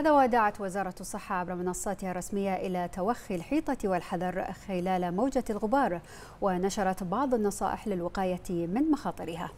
هذا ودعت وزارة الصحة عبر منصاتها الرسمية إلى توخي الحيطة والحذر خلال موجة الغبار ونشرت بعض النصائح للوقاية من مخاطرها